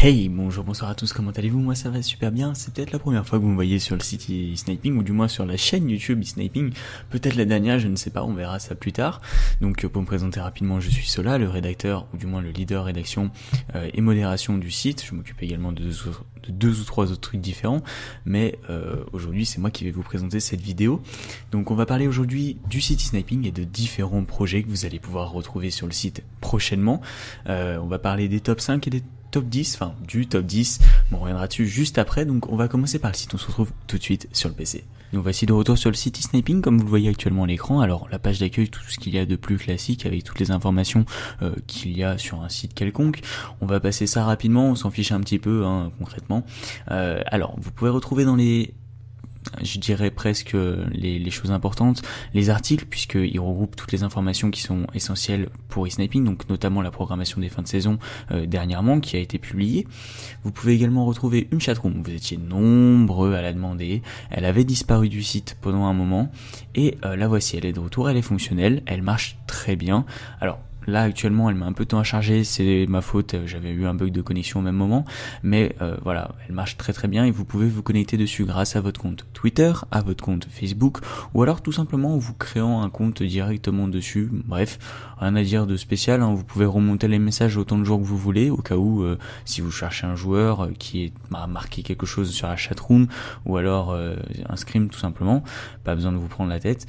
Hey, bonjour, bonsoir à tous, comment allez-vous Moi ça va super bien, c'est peut-être la première fois que vous me voyez sur le site e Sniping, ou du moins sur la chaîne YouTube e Sniping, peut-être la dernière, je ne sais pas, on verra ça plus tard. Donc euh, pour me présenter rapidement, je suis Sola, le rédacteur, ou du moins le leader rédaction euh, et modération du site, je m'occupe également de deux, ou trois autres trucs différents, mais euh, aujourd'hui c'est moi qui vais vous présenter cette vidéo. Donc on va parler aujourd'hui du site Sniping et de différents projets que vous allez pouvoir retrouver sur le site prochainement. on va parler des top 5 et des top 10, enfin du top 10, on reviendra dessus juste après, donc on va commencer par le site, on se retrouve tout de suite sur le PC. Nous voici de retour sur le site sniping comme vous le voyez actuellement à l'écran. Alors la page d'accueil, tout ce qu'il y a de plus classique avec toutes les informations euh, qu'il y a sur un site quelconque. On va passer ça rapidement, on s'en fiche un petit peu hein, concrètement. Euh, alors vous pouvez retrouver dans les je dirais presque euh, les, choses importantes, les articles, puisqu'ils regroupent toutes les informations qui sont essentielles pour e-sniping, donc notamment la programmation des fins de saison euh, dernièrement qui a été publiée. Vous pouvez également retrouver une chatroom, vous étiez nombreux à la demander, elle avait disparu du site pendant un moment, et euh, la voici, elle est de retour, elle est fonctionnelle, elle marche très bien. Alors Là actuellement elle m'a un peu de temps à charger, c'est ma faute, euh, j'avais eu un bug de connexion au même moment, mais euh, voilà, elle marche très très bien et vous pouvez vous connecter dessus grâce à votre compte Twitter, à votre compte Facebook, ou alors tout simplement en vous créant un compte directement dessus. Bref, rien à dire de spécial, hein. vous pouvez remonter les messages autant de jours que vous voulez, au cas où euh, si vous cherchez un joueur qui a bah, marqué quelque chose sur la chatroom, ou alors un scrim tout simplement, pas besoin de vous prendre la tête.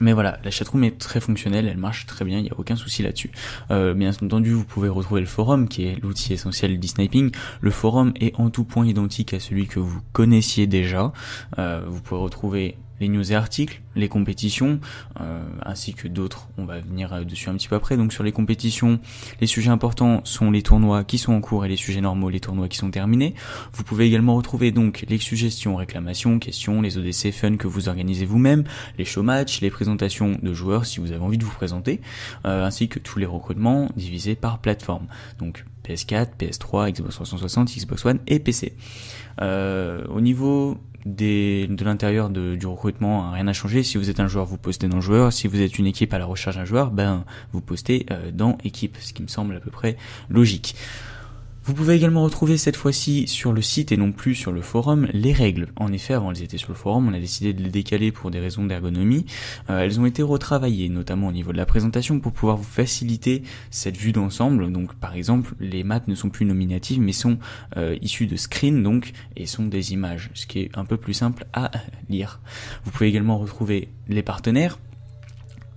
Mais voilà, la chatroom est très fonctionnelle, elle marche très bien, il n'y a aucun souci là-dessus. Euh, bien entendu, vous pouvez retrouver le forum, qui est l'outil essentiel du sniping. Le forum est en tout point identique à celui que vous connaissiez déjà. Euh, vous pouvez retrouver les news et articles, les compétitions, euh, ainsi que d'autres. On va venir euh, dessus un petit peu après. Donc sur les compétitions, les sujets importants sont les tournois qui sont en cours et les sujets normaux, les tournois qui sont terminés. Vous pouvez également retrouver donc les suggestions, réclamations, questions, les ODC fun que vous organisez vous-même, les showmatchs, les présentations de joueurs si vous avez envie de vous présenter, euh, ainsi que tous les recrutements divisés par plateforme. Donc PS4, PS3, Xbox 360, Xbox One et PC. Euh, au niveau des, de l'intérieur du recrutement, hein, rien n'a changé. Si vous êtes un joueur, vous postez dans joueur. Si vous êtes une équipe à la recherche d'un joueur, ben vous postez euh, dans équipe, ce qui me semble à peu près logique. Vous pouvez également retrouver cette fois-ci sur le site et non plus sur le forum les règles. En effet, avant elles étaient sur le forum, on a décidé de les décaler pour des raisons d'ergonomie. Euh, elles ont été retravaillées, notamment au niveau de la présentation, pour pouvoir vous faciliter cette vue d'ensemble. Donc par exemple, les maths ne sont plus nominatives mais sont euh, issues de screens donc et sont des images, ce qui est un peu plus simple à lire. Vous pouvez également retrouver les partenaires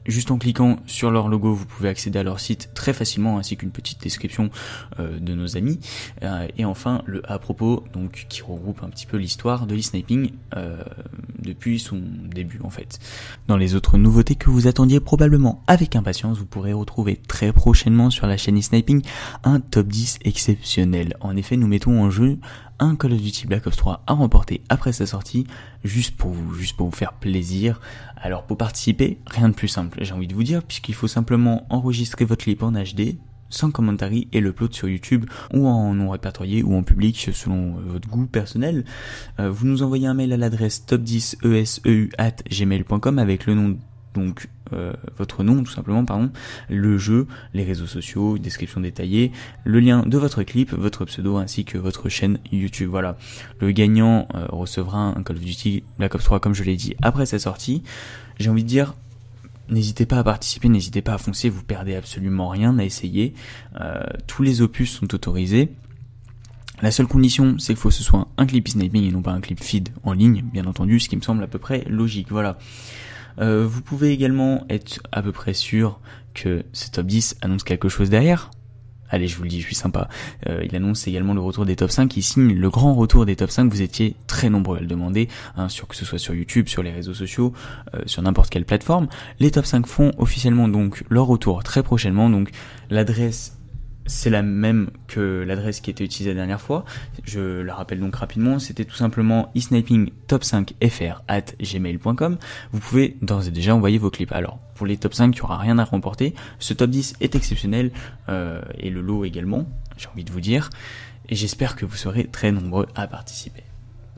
Juste en cliquant sur leur logo, vous pouvez accéder à leur site très facilement, ainsi qu'une petite description euh, de nos amis. Euh, et enfin, le à propos, donc qui regroupe un petit peu l'histoire de l'e-sniping euh, depuis son début en fait. Dans les autres nouveautés que vous attendiez probablement avec impatience, vous pourrez retrouver très prochainement sur la chaîne e-sniping un top 10 exceptionnel. En effet, nous mettons en jeu un Call of Duty Black Ops 3 à remporter après sa sortie, juste pour vous, juste pour vous faire plaisir. Alors pour participer, rien de plus simple, j'ai envie de vous dire, puisqu'il faut simplement enregistrer votre clip en HD, sans commentaire et l'upload sur YouTube ou en non répertorié ou en public selon euh, votre goût personnel. Euh, vous nous envoyez un mail à l'adresse top 10 e e gmail.com avec le nom donc euh, votre nom tout simplement, pardon, le jeu, les réseaux sociaux, une description détaillée, le lien de votre clip, votre pseudo ainsi que votre chaîne YouTube. Voilà. Le gagnant euh, recevra un Call of Duty Black Ops 3 comme je l'ai dit après sa sortie. J'ai envie de dire N'hésitez pas à participer, n'hésitez pas à foncer, vous perdez absolument rien à essayer. Euh, tous les opus sont autorisés. La seule condition, c'est qu'il faut que ce soit un clip sniping et non pas un clip feed en ligne, bien entendu, ce qui me semble à peu près logique. Voilà. Euh, vous pouvez également être à peu près sûr que ce top 10 annonce quelque chose derrière. Allez, je vous le dis, je suis sympa. Euh, il annonce également le retour des top 5. Il signe le grand retour des top 5. Vous étiez très nombreux à le demander, hein, sur que ce soit sur YouTube, sur les réseaux sociaux, euh, sur n'importe quelle plateforme. Les top 5 font officiellement donc leur retour très prochainement. Donc l'adresse c'est la même que l'adresse qui était utilisée la dernière fois. Je la rappelle donc rapidement, c'était tout simplement esnipingtop5fr at gmail.com. Vous pouvez d'ores et déjà envoyer vos clips. Alors, pour les top 5, il n'y aura rien à remporter. Ce top 10 est exceptionnel, euh, et le lot également, j'ai envie de vous dire. Et j'espère que vous serez très nombreux à participer.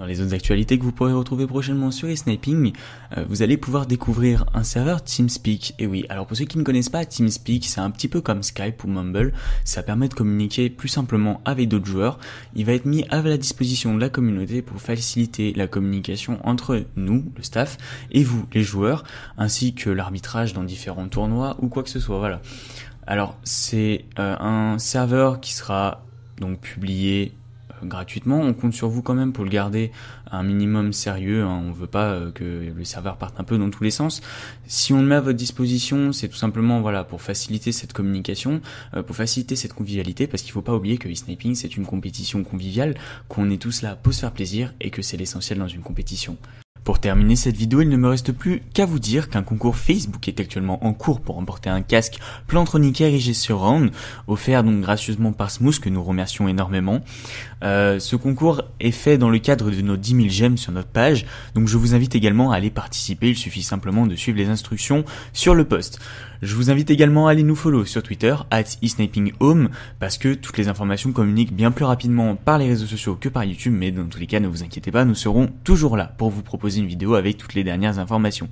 Dans les autres actualités que vous pourrez retrouver prochainement sur eSniping, euh, vous allez pouvoir découvrir un serveur TeamSpeak. Et oui, alors pour ceux qui ne connaissent pas TeamSpeak, c'est un petit peu comme Skype ou Mumble, ça permet de communiquer plus simplement avec d'autres joueurs. Il va être mis à la disposition de la communauté pour faciliter la communication entre nous, le staff, et vous, les joueurs, ainsi que l'arbitrage dans différents tournois ou quoi que ce soit. Voilà. Alors c'est euh, un serveur qui sera donc publié gratuitement. On compte sur vous quand même pour le garder un minimum sérieux. On hein. On veut pas euh, que le serveur parte un peu dans tous les sens. Si on le met à votre disposition, c'est tout simplement voilà pour faciliter cette communication, euh, pour faciliter cette convivialité, parce qu'il faut pas oublier que e-sniping c'est une compétition conviviale, qu'on est tous là pour se faire plaisir et que c'est l'essentiel dans une compétition. Pour terminer cette vidéo, il ne me reste plus qu'à vous dire qu'un concours Facebook est actuellement en cours pour remporter un casque Plantronic RIG Surround, offert donc gracieusement par Smooth, que nous remercions énormément. Euh, ce concours est fait dans le cadre de nos 10 000 j'aime sur notre page, donc je vous invite également à aller participer, il suffit simplement de suivre les instructions sur le post. Je vous invite également à aller nous follow sur Twitter, at parce que toutes les informations communiquent bien plus rapidement par les réseaux sociaux que par YouTube, mais dans tous les cas, ne vous inquiétez pas, nous serons toujours là pour vous proposer vidéo avec toutes les dernières informations.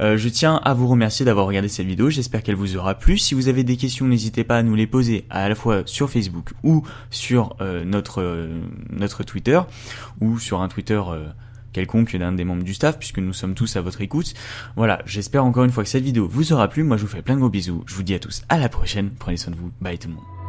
Euh, je tiens à vous remercier d'avoir regardé cette vidéo, j'espère qu'elle vous aura plu. Si vous avez des questions, n'hésitez pas à nous les poser à la fois sur Facebook ou sur euh, notre, euh, notre Twitter ou sur un Twitter quelconque d'un des membres du staff, puisque nous sommes tous à votre écoute. Voilà, j'espère encore une fois que cette vidéo vous aura plu. Moi, je vous fais plein de gros bisous. Je vous dis à tous à la prochaine. Prenez soin de vous. Bye tout le monde.